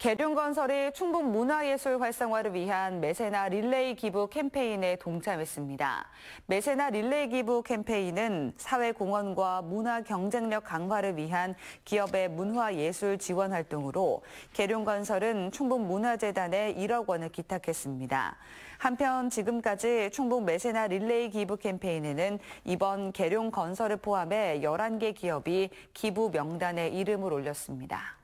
계륜건설이 충북 문화예술 활성화를 위한 메세나 릴레이 기부 캠페인에 동참했습니다. 메세나 릴레이 기부 캠페인은 사회공헌과 문화 경쟁력 강화를 위한 기업의 문화예술 지원 활동으로 계륜건설은 충북 문화재단에 1억 원을 기탁했습니다. 한편 지금까지 충북 메세나 릴레이 기부 캠페인에는 이번 계룡건설을 포함해 11개 기업이 기부 명단에 이름을 올렸습니다.